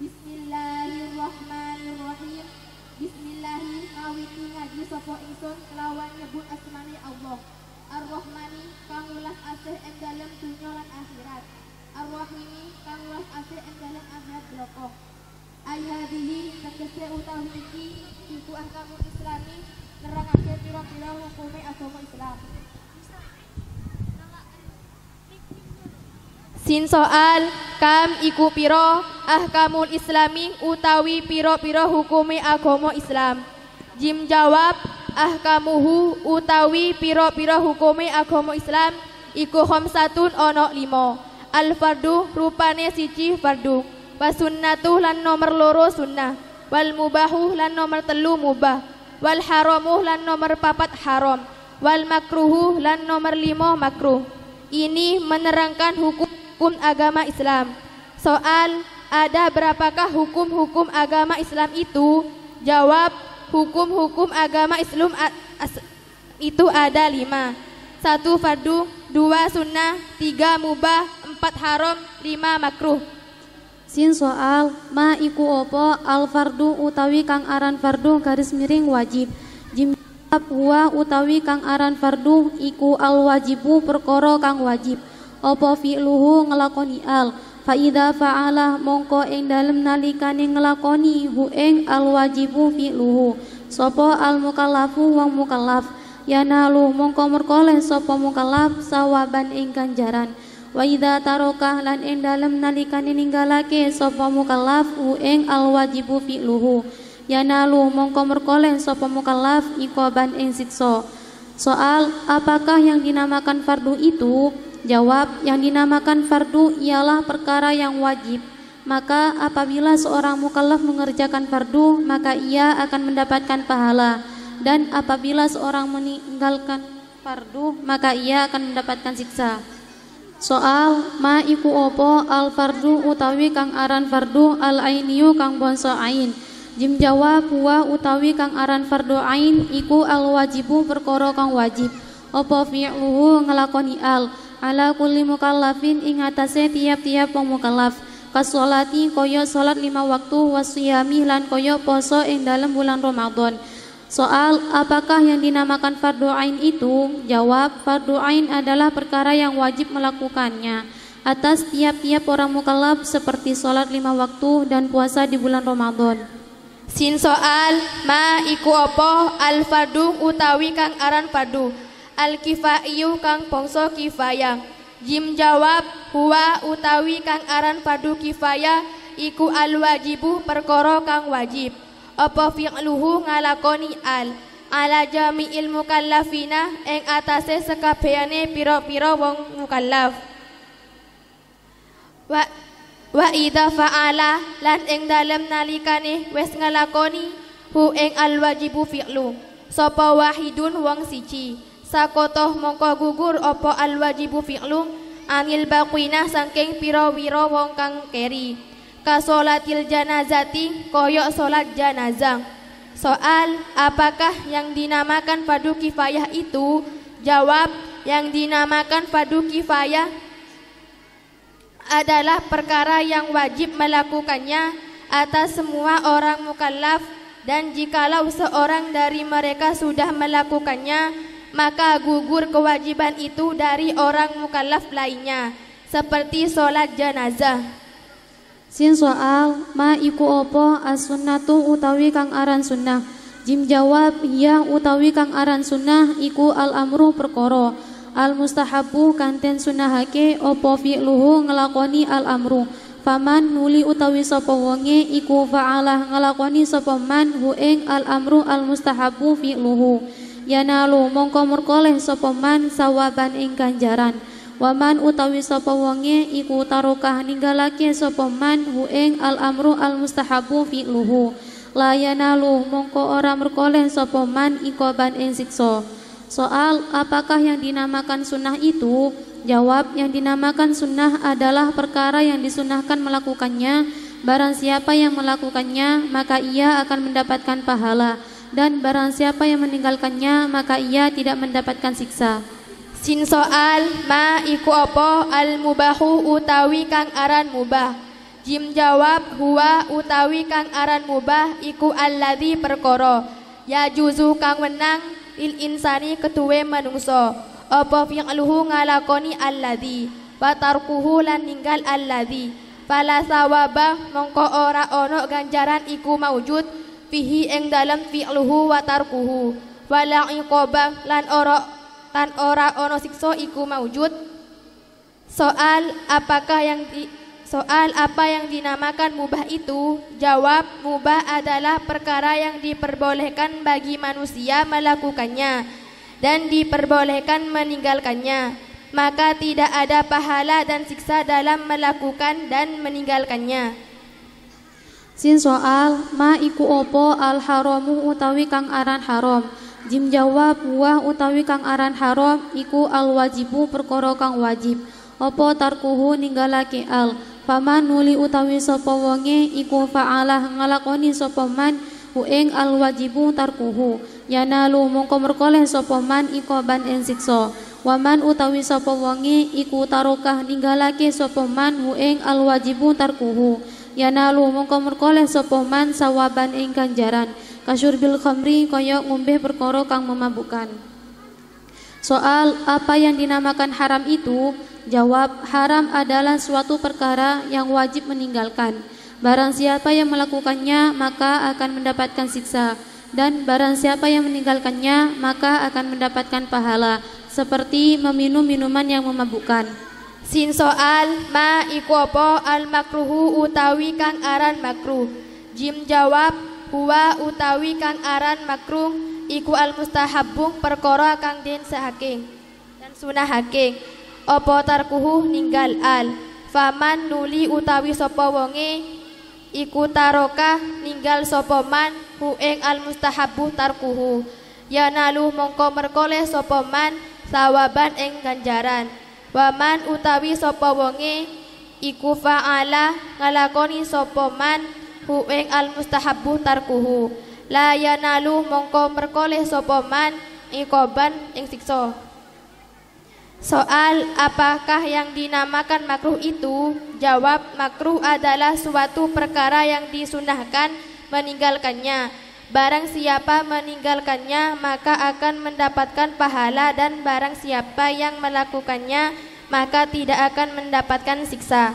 Bismillahirrahmanirrahim Bismillahirrahmanirrahim ngawiti ngaji sapa ingsun kelawan nyebut asmani Allah Ar-Rahmani kang welas asih ing dalem donya lan akhirat Ar-Rahimi kang welas asih ing dalem akhirat bloko Ayhadihi tegese utawi iki ahkamu islami nerangake pira-pira hukumnya. Sin soal kam iku piro ahkamul islami utawi piro-piro hukumi agomo Islam. Jim jawab ahkamuhu utawi piro-piro hukumi agomo Islam iku khamsatun ono limo. Al fardu rupane siji fardu. Wasunnatu lan nomor loro sunnah. Wal mubahu lan nomor telu mubah. Wal haramu lan nomor papat haram. Wal makruhu lan nomor limo makruh. Ini menerangkan hukum hukum agama Islam. Soal ada berapakah hukum-hukum agama Islam itu? Jawab hukum-hukum agama Islam itu ada lima. Satu fardu, dua sunnah, tiga mubah, empat haram, lima makruh. Sin soal ma iku opo al fardu utawi kang aran fardu garis miring wajib. Jim huwa utawi kang aran fardu iku al wajibu perkoro kang wajib apa fi'luhu ngelakoni al fa idza fa'ala mongko ing dalem nalikane ngelakoni hu ing al wajibu fi'luhu sapa al mukallafu wong mukallaf lu mongko merkoleh sapa mukallaf sawaban ing ganjaran wa idza tarokah lan ing dalem nalikane ninggalake sapa mukallaf hu ing al wajibu fi'luhu lu mongko merkoleh sapa mukallaf ikoban ing siksa soal apakah yang dinamakan fardu itu Jawab, yang dinamakan fardu ialah perkara yang wajib. Maka apabila seorang mukallaf mengerjakan fardu, maka ia akan mendapatkan pahala. Dan apabila seorang meninggalkan fardu, maka ia akan mendapatkan siksa. Soal ma iku opo al fardu utawi kang aran fardu al ainiu kang bonso ain. Jim jawab wa utawi kang aran fardu ain iku al wajibu perkoro kang wajib. Opo fi'luhu ngelakoni al ala kulli mukallafin ing atase tiap-tiap wong mukallaf kasolati kaya salat lima waktu wasiyami lan kaya poso ing dalam bulan Ramadan Soal apakah yang dinamakan fardu ain itu? Jawab, fardu ain adalah perkara yang wajib melakukannya atas tiap-tiap orang mukallaf seperti salat lima waktu dan puasa di bulan Ramadan. Sin soal ma iku opo al fardu utawi kang aran fardu Al-Kifaiyu kang bangsa kifayah. Jim jawab huwa utawi kang aran padu kifaya, iku al-wajibu perkara kang wajib. Apa fi'luhu ngalakoni al ala ilmu kallafina eng atase sekabehane pira-pira wong mukallaf. Wa wa idza fa'ala lan ing dalem nalikane wis ngalakoni hu ing al wajibu fi'lu. Sapa wahidun wong siji sakotoh mongko gugur opo al wajibu fi'lum anil baqinah sangking piro wiro wong kang keri kasolatil janazati koyok solat janazah soal apakah yang dinamakan padu kifayah itu jawab yang dinamakan padu kifayah adalah perkara yang wajib melakukannya atas semua orang mukallaf dan jikalau seorang dari mereka sudah melakukannya maka gugur kewajiban itu dari orang mukallaf lainnya seperti sholat jenazah. Sin soal ma iku opo as sunnatu utawi kang aran sunnah. Jim jawab iya utawi kang aran sunnah iku al amru perkoro. Al mustahabu kanten sunnahake opo fi'luhu ngelakoni al amru. Faman nuli utawi sopo wonge iku fa'alah ngelakoni sopo man hueng al amru al mustahabu fi'luhu yanalu mongko murkoleh sapa man sawaban ing ganjaran Waman utawi sapa wonge iku tarokah ninggalake sapa man hu ing al amru al mustahabu fi'luhu layanalu mongko ora murkoleh sapa man ikoban ing siksa Soal apakah yang dinamakan sunnah itu? Jawab yang dinamakan sunnah adalah perkara yang disunahkan melakukannya Barang siapa yang melakukannya maka ia akan mendapatkan pahala dan barang siapa yang meninggalkannya maka ia tidak mendapatkan siksa. Sin soal ma iku apa al mubahu utawi kang aran mubah. Jim jawab huwa utawi kang aran mubah iku alladzi perkara ya juzu kang wenang il insani ketuwe manungso. Apa fi'luhu ngalakoni alladzi wa lan ninggal alladhi Fala sawabah mongko ora ono ganjaran iku maujud fihi ing dalam fi'luhu wa tarkuhu wala iqaba lan ora lan ora ono siksa iku maujud soal apakah yang di, soal apa yang dinamakan mubah itu jawab mubah adalah perkara yang diperbolehkan bagi manusia melakukannya dan diperbolehkan meninggalkannya maka tidak ada pahala dan siksa dalam melakukan dan meninggalkannya. Sin soal ma iku opo al haramu utawi kang aran haram. Jim jawab buah utawi kang aran haram iku al wajibu perkara kang wajib. Opo tarkuhu ninggalake al. Paman nuli utawi sapa wonge iku faala ngalakoni sapa man ueng al wajibu tarkuhu. Yana lu mongko merkoleh sapa man iku ban ensikso. Waman utawi sapa wonge iku tarokah ninggalake sapa man ueng al wajibu tarkuhu yanalu mongko merkoleh sopoman sawaban ing kasur bil khamri kaya ngombe perkoro kang memabukan. soal apa yang dinamakan haram itu jawab haram adalah suatu perkara yang wajib meninggalkan barang siapa yang melakukannya maka akan mendapatkan siksa dan barang siapa yang meninggalkannya maka akan mendapatkan pahala seperti meminum minuman yang memabukkan Sin soal ma iku apa al makruhu utawi kang aran makruh. Jim jawab huwa utawi kang aran makruh iku al mustahabung perkara kang den sahaking dan sunah haking. Apa tarkuhu ninggal al. Faman nuli utawi sapa wonge iku tarokah ninggal sapa man hu ing al mustahabu tarkuhu. Ya nalu mongko merkoleh sapa man sawaban ing ganjaran. Waman utawi sapa wonge iku fa'ala ngalakoni sapa man hu ing al mustahabbu tarkuhu. La yanalu mongko merkoleh sapa man ikoban ing siksa. Soal apakah yang dinamakan makruh itu? Jawab makruh adalah suatu perkara yang disunahkan meninggalkannya Barang siapa meninggalkannya maka akan mendapatkan pahala dan barang siapa yang melakukannya maka tidak akan mendapatkan siksa.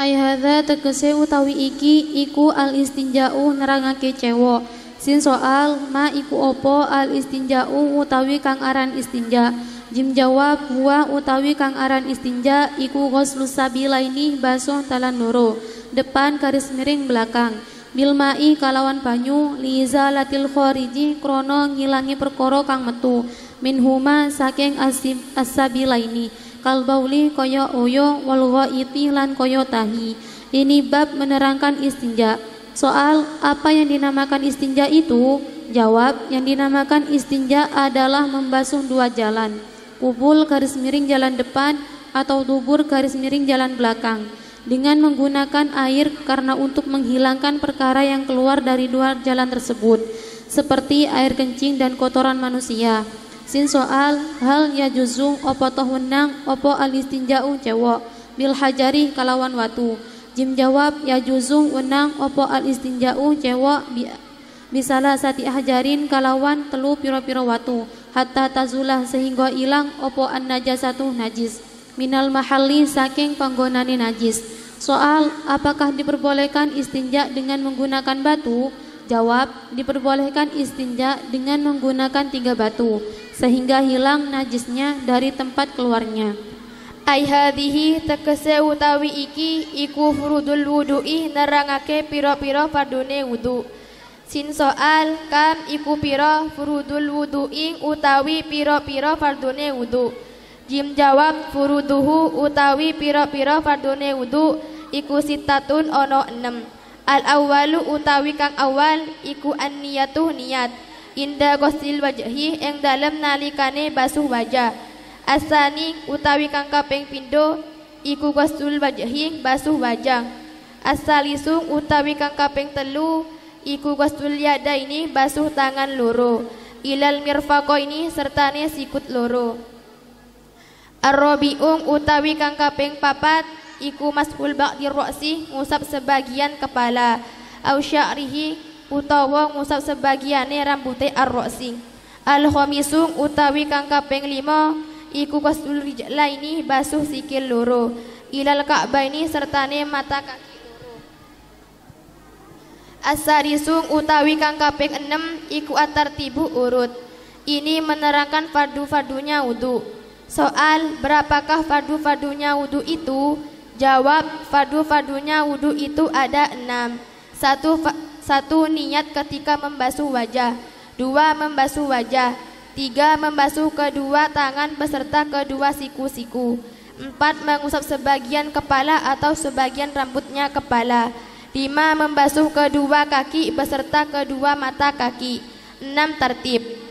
Ayahada tegese utawi iki iku al istinjau nerangake cewo. Sin soal ma iku opo al istinjau utawi kang aran istinja. Jim jawab huwa utawi kang aran istinja iku goslusabila ini basuh talan loro. Depan karis miring belakang bilmai kalawan banyu Liza latil khoriji Krono ngilangi perkoro kang metu minhuma saking ini, kalbauli koyo oyo waluwa iti lan koyo tahi ini bab menerangkan istinja soal apa yang dinamakan istinja itu jawab yang dinamakan istinja adalah membasuh dua jalan kubul garis miring jalan depan atau dubur garis miring jalan belakang dengan menggunakan air karena untuk menghilangkan perkara yang keluar dari dua jalan tersebut seperti air kencing dan kotoran manusia. Sin soal hal ya juzung opo tohunang opo alistinjau cewok bil hajari kalawan watu. Jim jawab ya juzung wenang opo alistinjau cewok bi bisalah sati hajarin kalawan telu piro-piro watu hatta tazulah sehingga hilang opo an najasatu najis minal mahali saking panggonani najis. Soal apakah diperbolehkan istinja dengan menggunakan batu? Jawab, diperbolehkan istinja dengan menggunakan tiga batu sehingga hilang najisnya dari tempat keluarnya. Ai hadhihi tegese utawi iki iku furudul wudu'i nerangake piro-piro fardune wudu. Sin soal kam iku piro furudul wudu'i utawi piro-piro fardune wudu'. Jim jawab furuduhu utawi Piro Piro fardune wudu iku sitatun ono Enam Al awalu utawi kang awal iku an niyatuh niat. Inda kosil wajahi Yang Dalam nalikane basuh wajah. Asani utawi kang Kapeng Pindo iku kosul wajahi basuh wajah. Asalisung utawi kang Kapeng telu iku kosul yada ini basuh tangan loro. Ilal Mirfako ini sertane sikut loro. Arabiung utawi kang kaping papat iku mashul ba'di roksi ngusap sebagian kepala au sya'rihi utawa ngusap sebagiane rambute ar-roksi. Al-khamisung utawi kang kaping lima iku qasul rijlaini basuh sikil loro ilal ka'baini sertane mata kaki Asarisung utawi kang kaping 6 iku atartibu urut. Ini menerangkan fardu-fardunya wudu. Soal berapakah fardu-fardunya wudhu itu? Jawab fardu-fardunya wudhu itu ada enam. Satu, satu niat ketika membasuh wajah. Dua membasuh wajah. Tiga membasuh kedua tangan beserta kedua siku-siku. Empat mengusap sebagian kepala atau sebagian rambutnya kepala. Lima membasuh kedua kaki beserta kedua mata kaki. Enam tertib.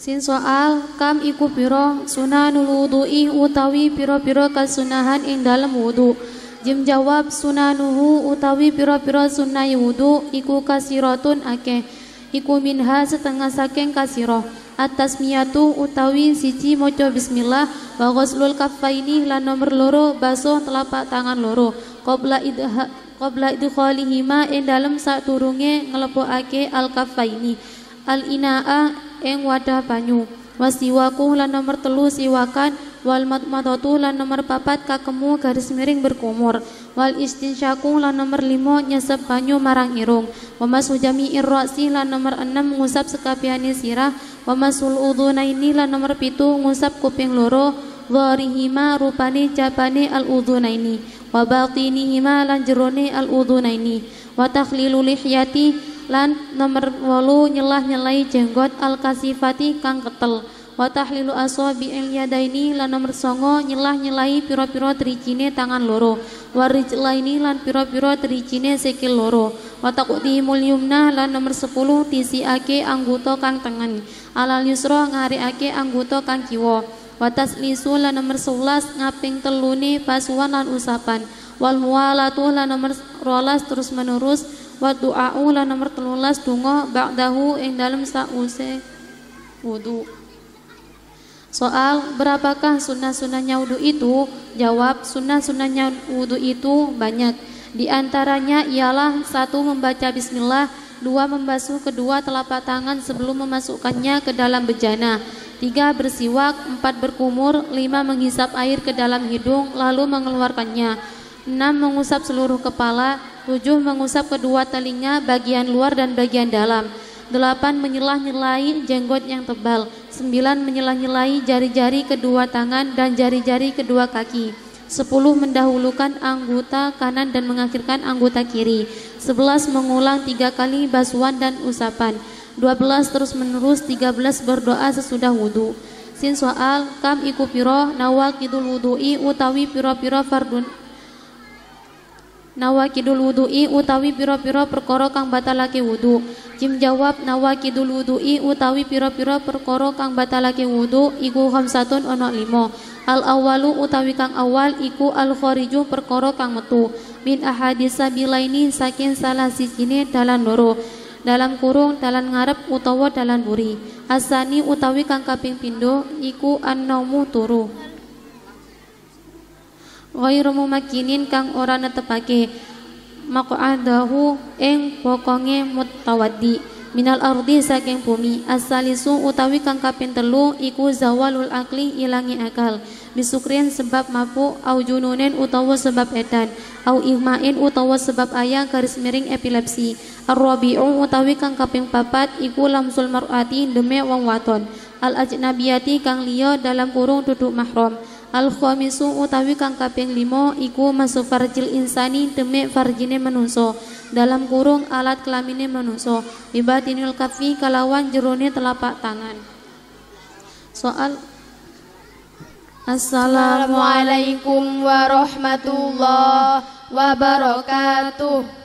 Sin soal kam iku piro sunanul i utawi piro-piro kasunahan ing dalam wudu. Jim jawab sunanuhu utawi piro-piro sunai wudu iku kasirotun ake Iku minha setengah saking kasiro Atas miyatu utawi siji moco bismillah wa ghuslul ini lan nomor loro baso telapak tangan loro Kobla idha qabla idkhalihima ing dalem saturunge nglebokake al kaffaini al inaa ing wadah banyu wasiwaku lan nomor telu siwakan wal matmadatu lan nomor papat kakemu garis miring berkumur wal istinsyaku lan nomor limo nyesep banyu marang irung wamasujami hujami irroksi lan nomor enam ngusap sekapiani sirah wamasul udhunaini lan nomor pitu ngusap kuping loro dharihima rupani capane al udhunaini wa batinihima lan jerone al udhunaini wa lihyati lan nomor wolu nyelah nyelai jenggot al kasifati kang ketel wa tahlilu aswabi'il yadaini lan nomor songo nyelah nyelai piro-piro tericine tangan loro wa ini lan piro-piro tericine sekil loro wa taqdimul yumna lan nomor tisi tisiake anggota kang tengen alal yusra ngariake anggota kang kiwo. Watas lisu lan nomor sebelas ngaping telune pasuan lan usapan wal muwalatu lan nomor rolas terus menerus wa du'a'u lan nomor telulas donga ba'dahu ing dalam sause wudu Soal berapakah sunnah-sunnahnya wudhu itu? Jawab sunnah-sunnahnya wudhu itu banyak. Di antaranya ialah satu membaca Bismillah, dua membasuh kedua telapak tangan sebelum memasukkannya ke dalam bejana, tiga bersiwak, empat berkumur, lima menghisap air ke dalam hidung lalu mengeluarkannya, enam mengusap seluruh kepala, Tujuh, mengusap kedua telinga bagian luar dan bagian dalam. Delapan, menyelah-nyelai jenggot yang tebal. Sembilan, menyelah-nyelai jari-jari kedua tangan dan jari-jari kedua kaki. Sepuluh, mendahulukan anggota kanan dan mengakhirkan anggota kiri. Sebelas, mengulang tiga kali basuhan dan usapan. Dua belas, terus-menerus. Tiga belas, berdoa sesudah wudhu. Sin soal, kam iku piro, nawakidul wudhu'i, utawi piro-piro fardun nawakidul wudu'i utawi pira-pira perkara kang batalake wudu Jim jawab nawakidul wudu'i utawi pira-pira perkara kang batalake wudu iku khamsatun ono limo. Al awalu utawi kang awal iku al khariju perkara kang metu min ahadisa ini sakin salah sijine dalan loro dalam kurung dalan ngarep utawa dalan buri asani utawi kang kaping pindo iku annaumu turu ghairu mumakinin kang ora netepake maq'adahu ing pokonge mutawaddi minal ardi saking bumi asalisu utawi kang kaping telu iku zawalul akli ilangi akal bisukrin sebab mabuk au jununen utawa sebab edan au ihmain utawa sebab ayah garis miring epilepsi arrabi'u utawi kang kaping papat iku lamsul mar'ati demi wong waton al ajnabiyati kang liya dalam kurung duduk mahram Al khamisu utawi kang kaping 5 iku masuk farjil insani demek farjine manungsa dalam kurung alat kelamine manungsa bibatinil kafi kalawan jerone telapak tangan. Soal Assalamualaikum warahmatullahi wabarakatuh.